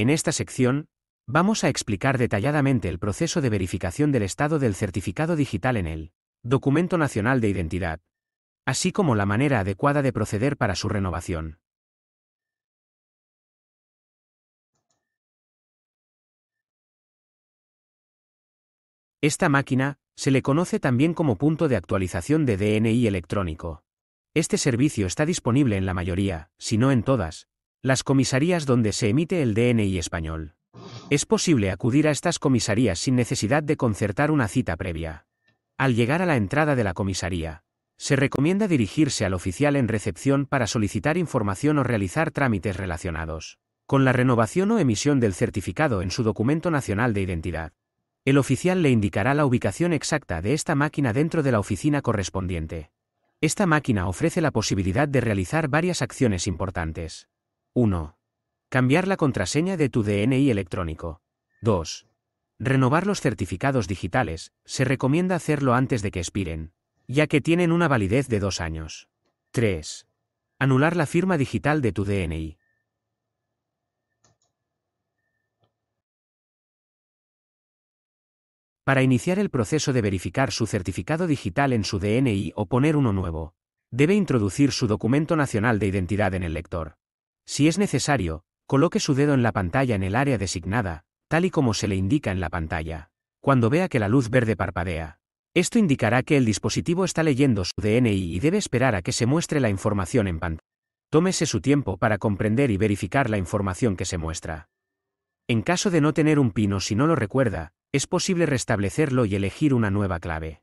En esta sección, vamos a explicar detalladamente el proceso de verificación del estado del certificado digital en el Documento Nacional de Identidad, así como la manera adecuada de proceder para su renovación. Esta máquina se le conoce también como punto de actualización de DNI electrónico. Este servicio está disponible en la mayoría, si no en todas, las comisarías donde se emite el DNI español. Es posible acudir a estas comisarías sin necesidad de concertar una cita previa. Al llegar a la entrada de la comisaría, se recomienda dirigirse al oficial en recepción para solicitar información o realizar trámites relacionados con la renovación o emisión del certificado en su documento nacional de identidad. El oficial le indicará la ubicación exacta de esta máquina dentro de la oficina correspondiente. Esta máquina ofrece la posibilidad de realizar varias acciones importantes. 1. Cambiar la contraseña de tu DNI electrónico. 2. Renovar los certificados digitales, se recomienda hacerlo antes de que expiren, ya que tienen una validez de dos años. 3. Anular la firma digital de tu DNI. Para iniciar el proceso de verificar su certificado digital en su DNI o poner uno nuevo, debe introducir su documento nacional de identidad en el lector. Si es necesario, coloque su dedo en la pantalla en el área designada, tal y como se le indica en la pantalla. Cuando vea que la luz verde parpadea, esto indicará que el dispositivo está leyendo su DNI y debe esperar a que se muestre la información en pantalla. Tómese su tiempo para comprender y verificar la información que se muestra. En caso de no tener un pino si no lo recuerda, es posible restablecerlo y elegir una nueva clave.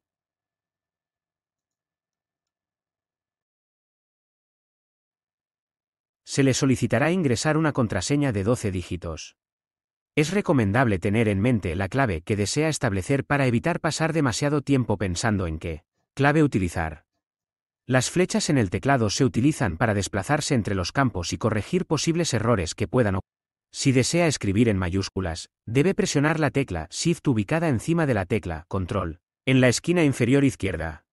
se le solicitará ingresar una contraseña de 12 dígitos. Es recomendable tener en mente la clave que desea establecer para evitar pasar demasiado tiempo pensando en qué clave utilizar. Las flechas en el teclado se utilizan para desplazarse entre los campos y corregir posibles errores que puedan ocurrir. Si desea escribir en mayúsculas, debe presionar la tecla Shift ubicada encima de la tecla Control, en la esquina inferior izquierda.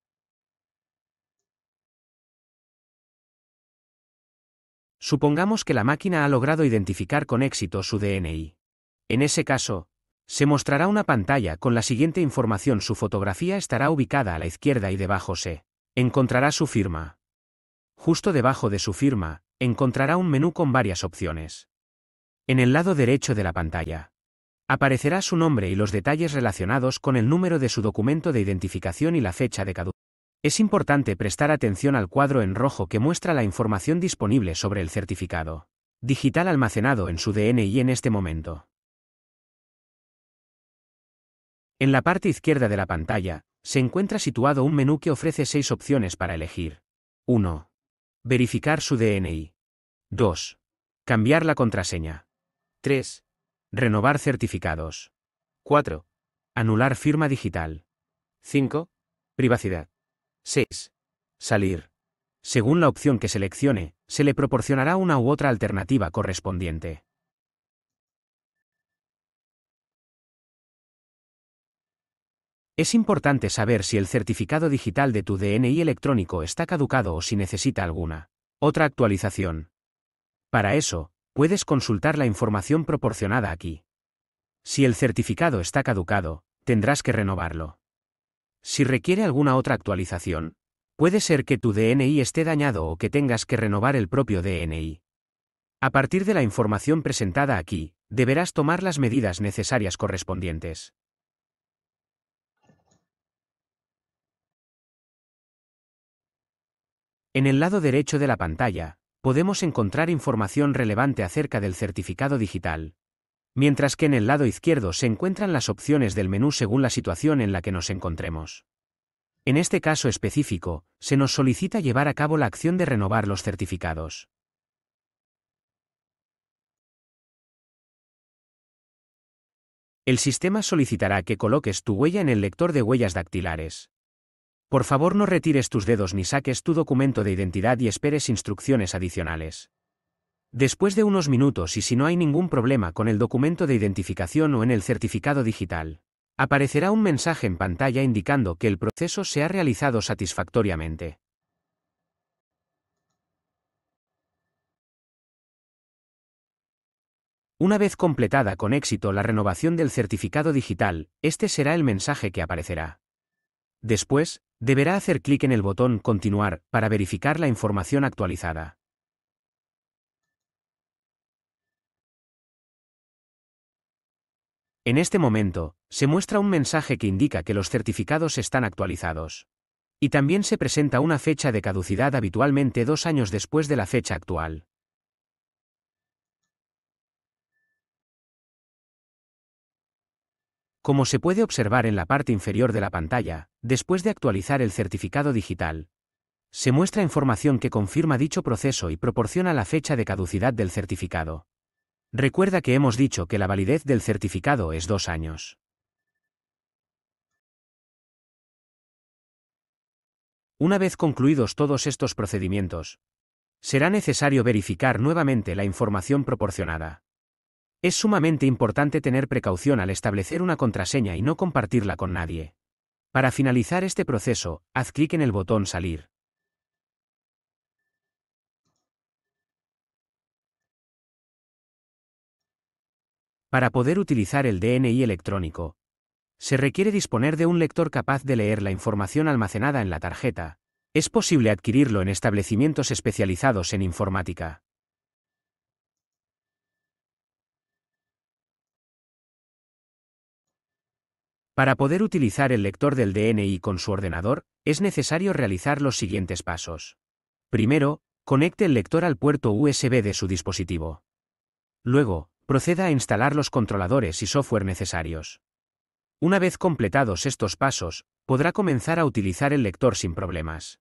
Supongamos que la máquina ha logrado identificar con éxito su DNI. En ese caso, se mostrará una pantalla con la siguiente información. Su fotografía estará ubicada a la izquierda y debajo se encontrará su firma. Justo debajo de su firma, encontrará un menú con varias opciones. En el lado derecho de la pantalla, aparecerá su nombre y los detalles relacionados con el número de su documento de identificación y la fecha de caducidad. Es importante prestar atención al cuadro en rojo que muestra la información disponible sobre el certificado digital almacenado en su DNI en este momento. En la parte izquierda de la pantalla, se encuentra situado un menú que ofrece seis opciones para elegir. 1. Verificar su DNI. 2. Cambiar la contraseña. 3. Renovar certificados. 4. Anular firma digital. 5. Privacidad. 6. Salir. Según la opción que seleccione, se le proporcionará una u otra alternativa correspondiente. Es importante saber si el certificado digital de tu DNI electrónico está caducado o si necesita alguna otra actualización. Para eso, puedes consultar la información proporcionada aquí. Si el certificado está caducado, tendrás que renovarlo. Si requiere alguna otra actualización, puede ser que tu DNI esté dañado o que tengas que renovar el propio DNI. A partir de la información presentada aquí, deberás tomar las medidas necesarias correspondientes. En el lado derecho de la pantalla, podemos encontrar información relevante acerca del certificado digital, mientras que en el lado izquierdo se encuentran las opciones del menú según la situación en la que nos encontremos. En este caso específico, se nos solicita llevar a cabo la acción de renovar los certificados. El sistema solicitará que coloques tu huella en el lector de huellas dactilares. Por favor no retires tus dedos ni saques tu documento de identidad y esperes instrucciones adicionales. Después de unos minutos y si no hay ningún problema con el documento de identificación o en el certificado digital, aparecerá un mensaje en pantalla indicando que el proceso se ha realizado satisfactoriamente. Una vez completada con éxito la renovación del certificado digital, este será el mensaje que aparecerá. Después, deberá hacer clic en el botón Continuar para verificar la información actualizada. En este momento, se muestra un mensaje que indica que los certificados están actualizados. Y también se presenta una fecha de caducidad habitualmente dos años después de la fecha actual. Como se puede observar en la parte inferior de la pantalla, después de actualizar el certificado digital, se muestra información que confirma dicho proceso y proporciona la fecha de caducidad del certificado. Recuerda que hemos dicho que la validez del certificado es dos años. Una vez concluidos todos estos procedimientos, será necesario verificar nuevamente la información proporcionada. Es sumamente importante tener precaución al establecer una contraseña y no compartirla con nadie. Para finalizar este proceso, haz clic en el botón Salir. Para poder utilizar el DNI electrónico, se requiere disponer de un lector capaz de leer la información almacenada en la tarjeta. Es posible adquirirlo en establecimientos especializados en informática. Para poder utilizar el lector del DNI con su ordenador, es necesario realizar los siguientes pasos. Primero, conecte el lector al puerto USB de su dispositivo. Luego, proceda a instalar los controladores y software necesarios. Una vez completados estos pasos, podrá comenzar a utilizar el lector sin problemas.